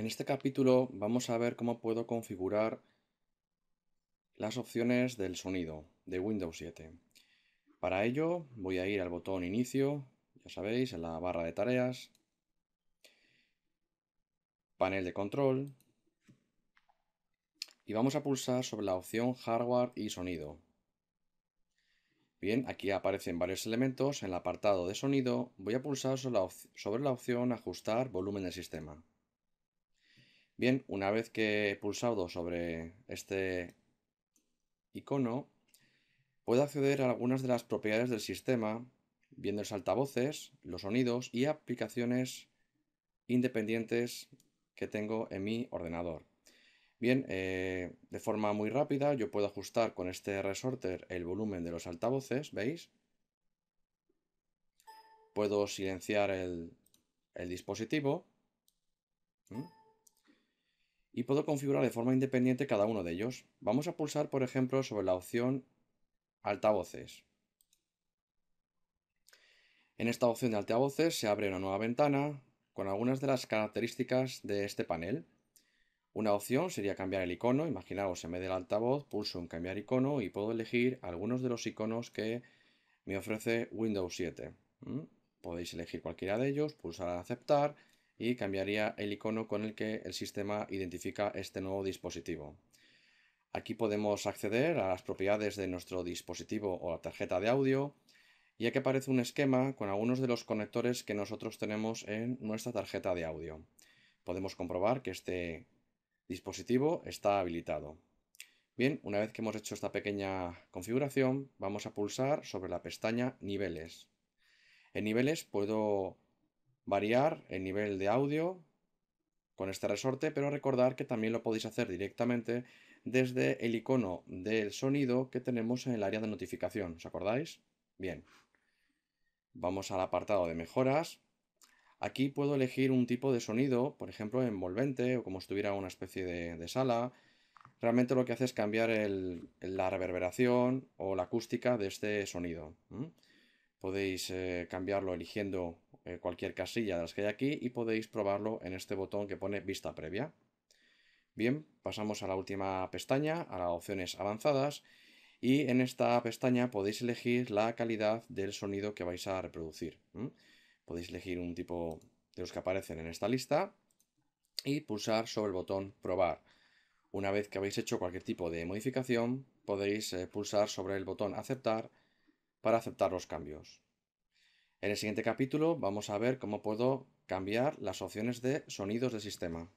En este capítulo vamos a ver cómo puedo configurar las opciones del sonido de Windows 7. Para ello voy a ir al botón Inicio, ya sabéis, en la barra de tareas, panel de control, y vamos a pulsar sobre la opción Hardware y Sonido. Bien, aquí aparecen varios elementos. En el apartado de sonido voy a pulsar sobre la, opción Ajustar volumen del sistema. Bien, una vez que he pulsado sobre este icono, puedo acceder a algunas de las propiedades del sistema, viendo los altavoces, los sonidos y aplicaciones independientes que tengo en mi ordenador. Bien, eh, de forma muy rápida yo puedo ajustar con este resorter el volumen de los altavoces, ¿veis? Puedo silenciar el, dispositivo. ¿Mm? y puedo configurar de forma independiente cada uno de ellos. Vamos a pulsar, por ejemplo, sobre la opción altavoces. En esta opción de altavoces se abre una nueva ventana con algunas de las características de este panel. Una opción sería cambiar el icono, imaginaos en vez del altavoz pulso en cambiar icono y puedo elegir algunos de los iconos que me ofrece Windows 7. ¿Mm? Podéis elegir cualquiera de ellos, pulsar a aceptar y cambiaría el icono con el que el sistema identifica este nuevo dispositivo. Aquí podemos acceder a las propiedades de nuestro dispositivo o la tarjeta de audio y aquí aparece un esquema con algunos de los conectores que nosotros tenemos en nuestra tarjeta de audio. Podemos comprobar que este dispositivo está habilitado. Bien, una vez que hemos hecho esta pequeña configuración, vamos a pulsar sobre la pestaña Niveles. En Niveles puedo variar el nivel de audio con este resorte, pero recordar que también lo podéis hacer directamente desde el icono del sonido que tenemos en el área de notificación. ¿Os acordáis? Bien. Vamos al apartado de mejoras. Aquí puedo elegir un tipo de sonido, por ejemplo, envolvente o como estuviera una especie de, sala. Realmente lo que hace es cambiar la reverberación o la acústica de este sonido. Podéis eh, cambiarlo eligiendo cualquier casilla de las que hay aquí y podéis probarlo en este botón que pone vista previa. Bien, pasamos a la última pestaña, a las opciones avanzadas y en esta pestaña podéis elegir la calidad del sonido que vais a reproducir. Podéis elegir un tipo de los que aparecen en esta lista y pulsar sobre el botón probar. Una vez que habéis hecho cualquier tipo de modificación, podéis eh, pulsar sobre el botón aceptar para aceptar los cambios. En el siguiente capítulo vamos a ver cómo puedo cambiar las opciones de sonidos del sistema.